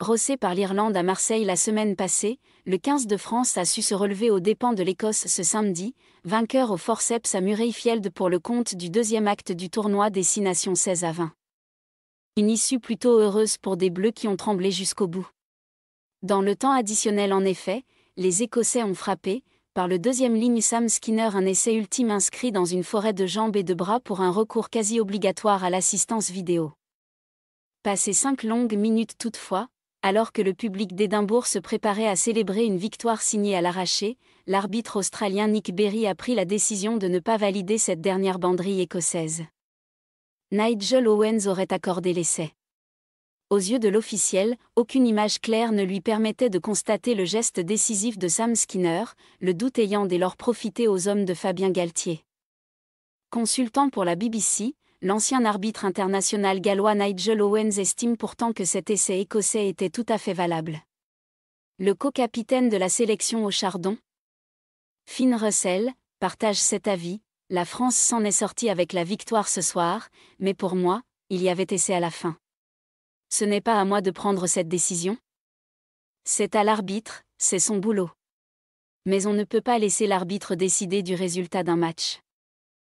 rossé par l'Irlande à Marseille la semaine passée, le 15 de France a su se relever aux dépens de l'Écosse ce samedi, vainqueur au forceps à Murrayfield pour le compte du deuxième acte du tournoi des Nations 16 à 20. Une issue plutôt heureuse pour des Bleus qui ont tremblé jusqu'au bout. Dans le temps additionnel en effet, les Écossais ont frappé, par le deuxième ligne Sam Skinner un essai ultime inscrit dans une forêt de jambes et de bras pour un recours quasi obligatoire à l'assistance vidéo. Passé cinq longues minutes toutefois, alors que le public d'Édimbourg se préparait à célébrer une victoire signée à l'arraché, l'arbitre australien Nick Berry a pris la décision de ne pas valider cette dernière banderie écossaise. Nigel Owens aurait accordé l'essai. Aux yeux de l'officiel, aucune image claire ne lui permettait de constater le geste décisif de Sam Skinner, le doute ayant dès lors profité aux hommes de Fabien Galtier. Consultant pour la BBC, l'ancien arbitre international gallois Nigel Owens estime pourtant que cet essai écossais était tout à fait valable. Le co-capitaine de la sélection au Chardon Finn Russell partage cet avis, la France s'en est sortie avec la victoire ce soir, mais pour moi, il y avait essai à la fin. Ce n'est pas à moi de prendre cette décision. C'est à l'arbitre, c'est son boulot. Mais on ne peut pas laisser l'arbitre décider du résultat d'un match.